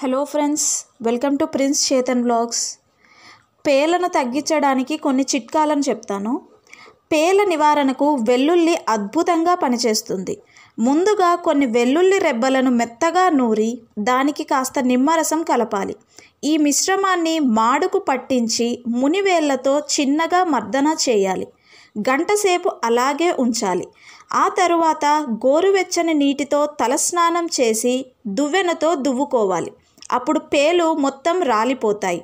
hello friends welcome to Prince Chetan blogs పేలను తగ్గించడానికి కొన్ని చిట్కాలను చెప్తాను పేల నివారణకు వెల్లుల్లి అద్భుతంగా పనిచేస్తుంది ముందుగా కొన్ని వెల్లుల్లి రెబ్బలను మెత్తగా నూరి దానికి కాస్త నిమ్మరసం కలపాలి ఈ మిశ్రమాన్ని మాడుకు పట్టించి మునివేళ్లతో చిన్నగా మర్దన చేయాలి గంటసేపు అలాగే ఉంచాలి ఆ తరువాత గోరువెచ్చని నీటితో తలస్నానం చేసి దువ్వెనతో దువ్వుకోవాలి అప్పుడు పేలు మొత్తం రాలిపోతాయి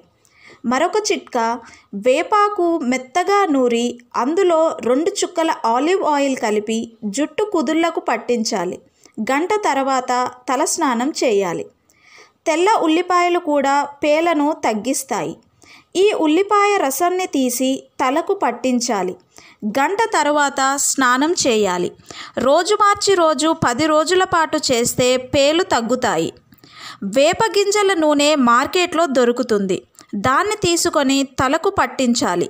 మరొక చిట్కా వేపాకు మెత్తగా నూరి అందులో రెండు చుక్కల ఆలివ్ ఆయిల్ కలిపి జుట్టు కుదుళ్లకు పట్టించాలి గంట తర్వాత తలస్నానం చేయాలి తెల్ల ఉల్లిపాయలు కూడా పేలను తగ్గిస్తాయి ఈ ఉల్లిపాయ రసాన్ని తీసి తలకు పట్టించాలి గంట తర్వాత స్నానం చేయాలి రోజు మార్చి రోజు పది రోజుల పాటు చేస్తే పేలు తగ్గుతాయి వేప గింజల నూనె మార్కెట్లో దొరుకుతుంది దాన్ని తీసుకొని తలకు పట్టించాలి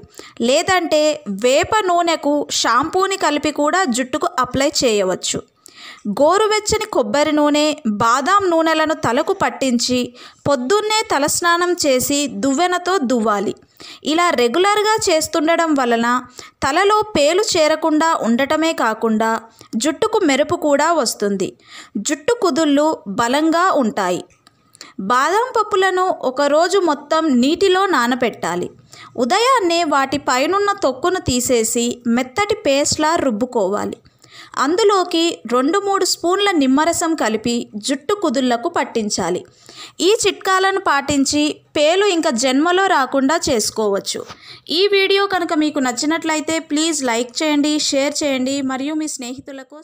లేదంటే వేప నూనెకు షాంపూని కలిపి కూడా జుట్టుకు అప్లై చేయవచ్చు గోరువెచ్చని కొబ్బరి నూనె బాదాం నూనెలను తలకు పట్టించి పొద్దున్నే తలస్నానం చేసి దువ్వెనతో దువ్వాలి ఇలా రెగ్యులర్గా చేస్తుండడం వలన తలలో పేలు చేరకుండా ఉండటమే కాకుండా జుట్టుకు మెరుపు కూడా వస్తుంది జుట్టు కుదుళ్ళు బలంగా ఉంటాయి బాదం పప్పులను ఒకరోజు మొత్తం నీటిలో నానబెట్టాలి ఉదయాన్నే వాటి పైనున్న తొక్కును తీసేసి మెత్తటి పేస్ట్లా రుబ్బుకోవాలి అందులోకి రెండు మూడు స్పూన్ల నిమ్మరసం కలిపి జుట్టు కుదుళ్లకు పట్టించాలి ఈ చిట్కాలను పాటించి పేలు ఇంకా జన్మలో రాకుండా చేసుకోవచ్చు ఈ వీడియో కనుక మీకు నచ్చినట్లయితే ప్లీజ్ లైక్ చేయండి షేర్ చేయండి మరియు మీ స్నేహితులకు